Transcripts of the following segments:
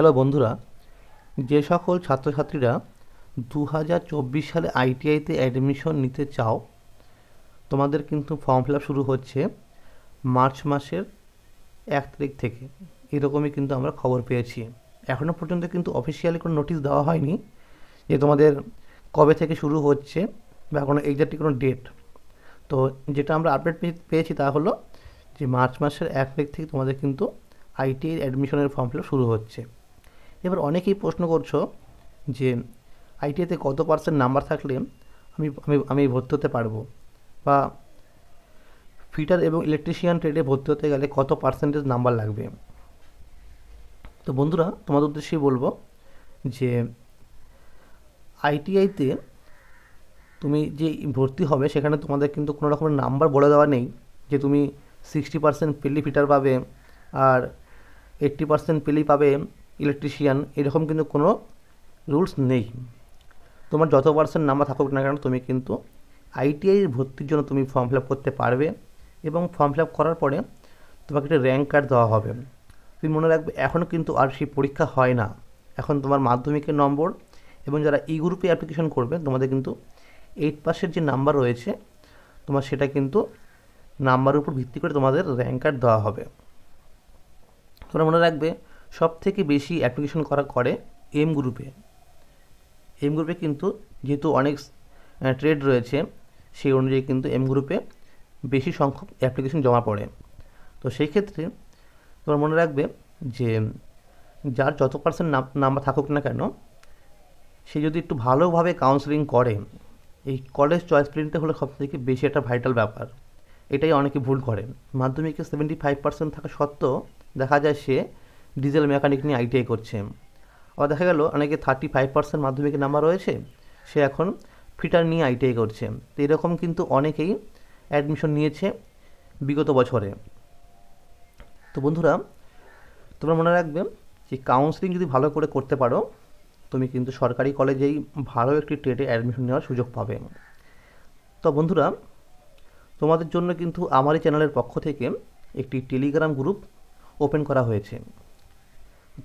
hello বন্ধুরা যে সকল ছাত্রছাত্রীরা দু হাজার চব্বিশ সালে আইটিআইতে অ্যাডমিশন নিতে চাও তোমাদের কিন্তু ফর্ম ফিল শুরু হচ্ছে মার্চ মাসের এক তারিখ থেকে এরকমই কিন্তু আমরা খবর পেয়েছি এখনও পর্যন্ত কিন্তু অফিসিয়ালি কোনো নোটিশ দেওয়া হয়নি যে তোমাদের কবে থেকে শুরু হচ্ছে বা কোনো এক্স্যাক্টলি কোনো ডেট তো যেটা আমরা আপডেট পেয়েছি তা হলো যে মার্চ মাসের এক তারিখ থেকে তোমাদের কিন্তু আইটিআই অ্যাডমিশনের ফর্ম ফিল শুরু হচ্ছে এবার অনেকেই প্রশ্ন করছো যে আইটিআইতে কত পার্সেন্ট নাম্বার থাকলে আমি আমি আমি ভর্তি হতে পারবো বা ফিটার এবং ইলেকট্রিশিয়ান ট্রেডে ভর্তি হতে গেলে কত পার্সেন্টেজ নাম্বার লাগবে তো বন্ধুরা তোমাদের উদ্দেশ্যেই বলবো যে আইটিআইতে তুমি যে ভর্তি হবে সেখানে তোমাদের কিন্তু কোনো রকমের নাম্বার বলে দেওয়া নেই যে তুমি সিক্সটি পার্সেন্ট পেলি ফিটার পাবে আর এইট্টি পার্সেন্ট পেলি পাবে ইলেকট্রিশিয়ান এরকম কিন্তু কোনো রুলস নেই তোমার যত পার্সেন্ট নাম্বার থাকুক না কেন তুমি কিন্তু আইটিআই ভর্তির জন্য তুমি ফর্ম ফিল আপ করতে পারবে এবং ফর্ম ফিল আপ করার পরে তোমাকে একটা র্যাঙ্ক কার্ড দেওয়া হবে তুমি মনে রাখবে এখন কিন্তু আর সেই পরীক্ষা হয় না এখন তোমার মাধ্যমিকের নম্বর এবং যারা ই গ্রুপে অ্যাপ্লিকেশন করবে তোমাদের কিন্তু এইট পাসের যে নাম্বার রয়েছে তোমার সেটা কিন্তু নাম্বারের উপর ভিত্তি করে তোমাদের র্যাঙ্ক কার্ড দেওয়া হবে তোমরা মনে রাখবে সব থেকে বেশি অ্যাপ্লিকেশন করা করে এম গ্রুপে এম গ্রুপে কিন্তু যেহেতু অনেক ট্রেড রয়েছে সেই অনুযায়ী কিন্তু এম গ্রুপে বেশি সংখ্যক অ্যাপ্লিকেশন জমা পড়ে তো সেই ক্ষেত্রে তোমরা মনে রাখবে যে যার যত পার্সেন্ট নাম্বার থাকুক না কেন সে যদি একটু ভালোভাবে কাউন্সেলিং করে এই কলেজ চয়েস প্রিন্টটা হলো সবথেকে বেশি একটা ভাইটাল ব্যাপার এটাই অনেকে ভুল করে মাধ্যমিকে সেভেন্টি ফাইভ পার্সেন্ট থাকা সত্ত্বেও দেখা যায় সে ডিজেল মেকানিক নিয়ে আইটিআই করছে আবার দেখা গেল অনেকে থার্টি ফাইভ পার্সেন্ট মাধ্যমিক নাম্বার রয়েছে সে এখন ফিটার নিয়ে আইটিআই করছে তো এরকম কিন্তু অনেকেই অ্যাডমিশন নিয়েছে বিগত বছরে তো বন্ধুরা তোমরা মনে রাখবে যে কাউন্সিলিং যদি ভালো করে করতে পারো তুমি কিন্তু সরকারি কলেজেই ভালো একটি ট্রেডে অ্যাডমিশন নেওয়ার সুযোগ পাবে তো বন্ধুরা তোমাদের জন্য কিন্তু আমার এই চ্যানেলের পক্ষ থেকে একটি টেলিগ্রাম গ্রুপ ওপেন করা হয়েছে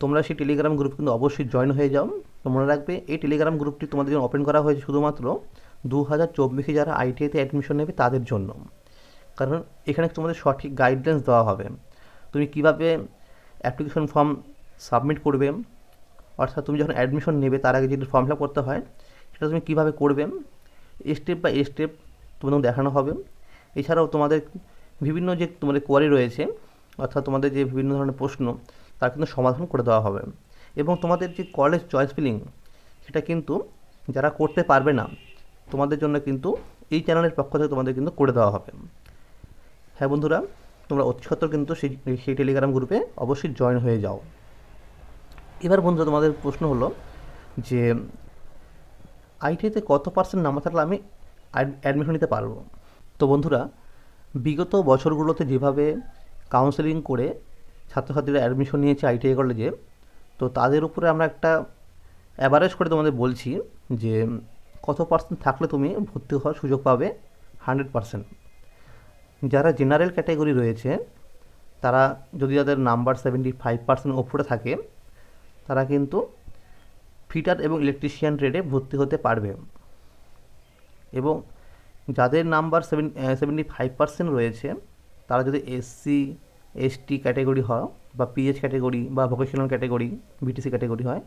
তোমরা সেই টেলিগ্রাম গ্রুপ কিন্তু অবশ্যই জয়েন হয়ে যাও তো মনে রাখবে এই টেলিগ্রাম গ্রুপটি তোমাদের জন্য ওপেন করা হয়েছে শুধুমাত্র দু হাজার চব্বিশে যারা আইটিআইতে অ্যাডমিশন নেবে তাদের জন্য কারণ এখানে তোমাদের সঠিক গাইডলাইন্স দেওয়া হবে তুমি কিভাবে অ্যাপ্লিকেশন ফর্ম সাবমিট করবে অর্থাৎ তুমি যখন অ্যাডমিশন নেবে তার আগে যেটা ফর্ম ফিল করতে হয় সেটা তুমি কীভাবে করবে স্টেপ বাই স্টেপ তোমাদের দেখানো হবে এছাড়াও তোমাদের বিভিন্ন যে তোমাদের কোয়ারি রয়েছে অর্থাৎ তোমাদের যে বিভিন্ন ধরনের প্রশ্ন তার কিন্তু সমাধান করে দেওয়া হবে এবং তোমাদের যে কলেজ চয়েস ফিলিং সেটা কিন্তু যারা করতে পারবে না তোমাদের জন্য কিন্তু এই চ্যানেলের পক্ষ থেকে তোমাদের কিন্তু করে দেওয়া হবে হ্যাঁ বন্ধুরা তোমরা অতি সত্তর কিন্তু সেই সেই টেলিগ্রাম গ্রুপে অবশ্যই জয়েন হয়ে যাও এবার বন্ধুরা তোমাদের প্রশ্ন হলো যে আইটিআইতে কত পার্সেন্ট নাম্বার থাকলে আমি অ্যাডমিশন নিতে পারবো তো বন্ধুরা বিগত বছরগুলোতে যেভাবে কাউন্সেলিং করে ছাত্রছাত্রীরা অ্যাডমিশন নিয়েছে আইটিআই কলেজে তো তাদের উপরে আমরা একটা অ্যাভারেজ করে তোমাদের বলছি যে কত পার্সেন্ট থাকলে তুমি ভর্তি হওয়ার সুযোগ পাবে হান্ড্রেড পার্সেন্ট যারা জেনারেল ক্যাটাগরি রয়েছে তারা যদি তাদের নাম্বার সেভেন্টি ফাইভ পার্সেন্ট ওপরে থাকে তারা কিন্তু ফিটার এবং ইলেকট্রিশিয়ান ট্রেডে ভর্তি হতে পারবে এবং যাদের number seven seventy five percent রয়েছে তারা যদি এসসি এসটি ক্যাটেগরি হয় বা পিএইচ ক্যাটেগরি বা ভোকেশনাল ক্যাটেগরি বিটিসি ক্যাটেগরি হয়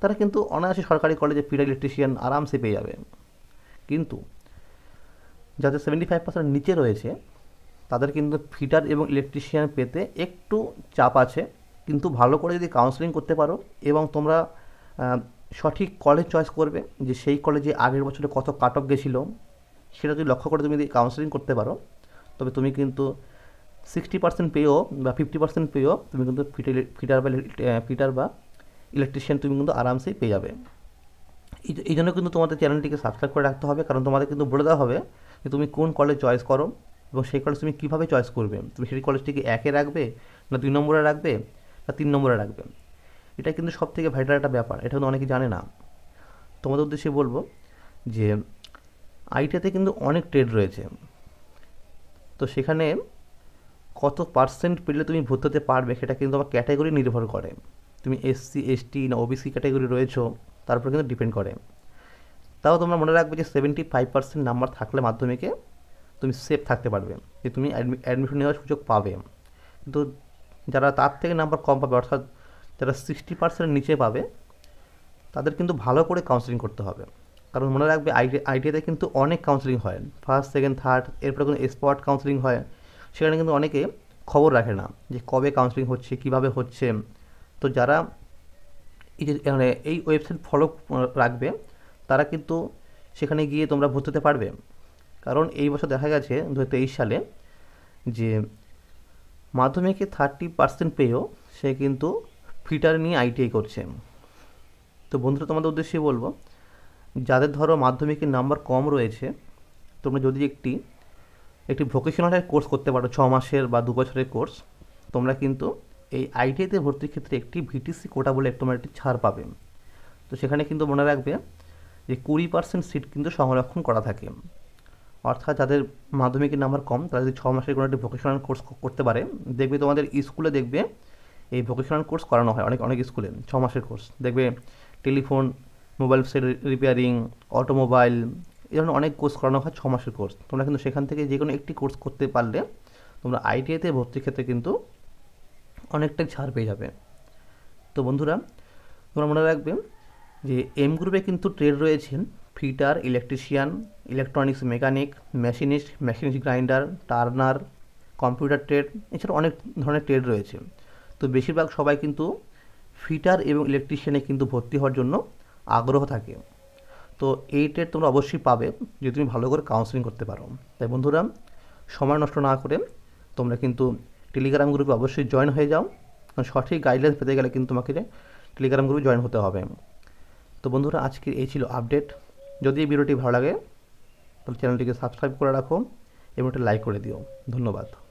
তারা কিন্তু অনায়াসে সরকারি কলেজে ফিডার ইলেকট্রিশিয়ান আরামসে পেয়ে যাবে কিন্তু যাদের সেভেন্টি ফাইভ পার্সেন্ট নিচে রয়েছে তাদের কিন্তু ফিটার এবং ইলেকট্রিশিয়ান পেতে একটু চাপ আছে কিন্তু ভালো করে যদি কাউন্সেলিং করতে পারো এবং তোমরা সঠিক কলেজ চয়েস করবে যে সেই কলেজে আগের বছরে কত কাট অফ গেছিলো সেটা যদি লক্ষ্য করে তুমি যদি কাউন্সেলিং করতে পারো তবে তুমি কিন্তু সিক্সটি পার্সেন্ট পেও বা ফিফটি পার্সেন্ট পেও তুমি কিন্তু ফিটার ফিটার বা ফিটার বা ইলেকট্রিশিয়ান তুমি কিন্তু আরামসেই পেয়ে যাবে এই জন্য কিন্তু তোমাদের চ্যানেলটিকে সাবস্ক্রাইব করে রাখতে হবে কারণ তোমাদের কিন্তু বলে দেওয়া হবে যে তুমি কোন কলেজ চয়েস করো এবং সেই কলেজ তুমি কীভাবে চয়েস করবে তুমি সেই কলেজটিকে একে রাখবে না দুই নম্বরে রাখবে না তিন নম্বরে রাখবে এটা কিন্তু সব থেকে ভাইটাল একটা ব্যাপার এটা কিন্তু অনেকে জানে না তোমাদের উদ্দেশ্যে বলবো যে আইটিআতে কিন্তু অনেক ট্রেড রয়েছে তো সেখানে কত পার্সেন্ট পেলে তুমি ভর্তি হতে পারবে সেটা কিন্তু আমার ক্যাটাগরি নির্ভর করে তুমি এসসি এসটি না ওবিসি ক্যাটাগরি রয়েছো তার উপর কিন্তু ডিপেন্ড করে তাও তোমরা মনে রাখবে যে সেভেন্টি ফাইভ পার্সেন্ট নাম্বার থাকলে মাধ্যমিকে তুমি সেফ থাকতে পারবে যে তুমি অ্যাডমিশন নেওয়ার সুযোগ পাবে কিন্তু যারা তার থেকে নাম্বার কম পাবে অর্থাৎ যারা সিক্সটি পার্সেন্টের নিচে পাবে তাদের কিন্তু ভালো করে কাউন্সেলিং করতে হবে কারণ মনে রাখবে আইটি আইটিআইতে কিন্তু অনেক কাউন্সেলিং হয় ফার্স্ট সেকেন্ড থার্ড এরপরে কোনো স্পট কাউন্সেলিং হয় সেখানে কিন্তু অনেকে খবর রাখে না যে কবে কাউন্সেলিং হচ্ছে কিভাবে হচ্ছে তো যারা এই যে মানে এই ওয়েবসাইট ফলো রাখবে তারা কিন্তু সেখানে গিয়ে তোমরা ভর্তি হতে পারবে কারণ এই বছর দেখা গেছে দু সালে যে মাধ্যমিকে থার্টি পার্সেন্ট পেয়েও সে কিন্তু ফিটার নিয়ে আইটিআই করছে তো বন্ধুরা তোমাদের উদ্দেশ্যে বলবো যাদের ধরো মাধ্যমিকের নাম্বার কম রয়েছে তোমরা যদি একটি একটি ভোকেশনালের কোর্স করতে পারো ছ মাসের বা দু বছরের কোর্স তোমরা কিন্তু এই আইটিআইতে ভর্তির ক্ষেত্রে একটি ভিটিসি কোটা বলে তোমরা একটি ছাড় পাবে তো সেখানে কিন্তু মনে রাখবে যে কুড়ি পার্সেন্ট সিট কিন্তু সংরক্ষণ করা থাকে অর্থাৎ যাদের মাধ্যমিকের নাম্বার কম তারা যদি ছ মাসের কোনো একটি ভোকেশনাল কোর্স করতে পারে দেখবে তোমাদের স্কুলে দেখবে এই ভোকেশনাল কোর্স করানো হয় অনেক অনেক স্কুলে ছ মাসের কোর্স দেখবে telephone mobile set repairing automobile এই ধরনের অনেক কোর্স করানো হয় ছ মাসের কোর্স তোমরা কিন্তু সেখান থেকে যে কোনো একটি কোর্স করতে পারলে তোমরা আইটিআইতে ভর্তির ক্ষেত্রে কিন্তু অনেকটাই ছাড় পেয়ে যাবে তো বন্ধুরা তোমরা মনে রাখবে যে এম গ্রুপে কিন্তু ট্রেড রয়েছেন fitter electrician electronics mechanic machinist machinist grinder turner computer trade এছাড়া অনেক ধরনের ট্রেড রয়েছে তো বেশিরভাগ সবাই কিন্তু ফিটার এবং ইলেকট্রিশিয়ানে কিন্তু ভর্তি হওয়ার জন্য আগ্রহ থাকে তো এই তোমরা অবশ্যই পাবে যদি তুমি ভালো করে কাউন্সিলিং করতে পারো তাই বন্ধুরা সময় নষ্ট না করে তোমরা কিন্তু টেলিগ্রাম গ্রুপে অবশ্যই জয়েন হয়ে যাও কারণ সঠিক গাইডলাইন পেতে গেলে কিন্তু তোমাকে টেলিগ্রাম গ্রুপে জয়েন হতে হবে তো বন্ধুরা আজকের এই ছিল আপডেট যদি এই ভিডিওটি ভালো লাগে তাহলে চ্যানেলটিকে সাবস্ক্রাইব করে রাখো এবং একটা লাইক করে দিও ধন্যবাদ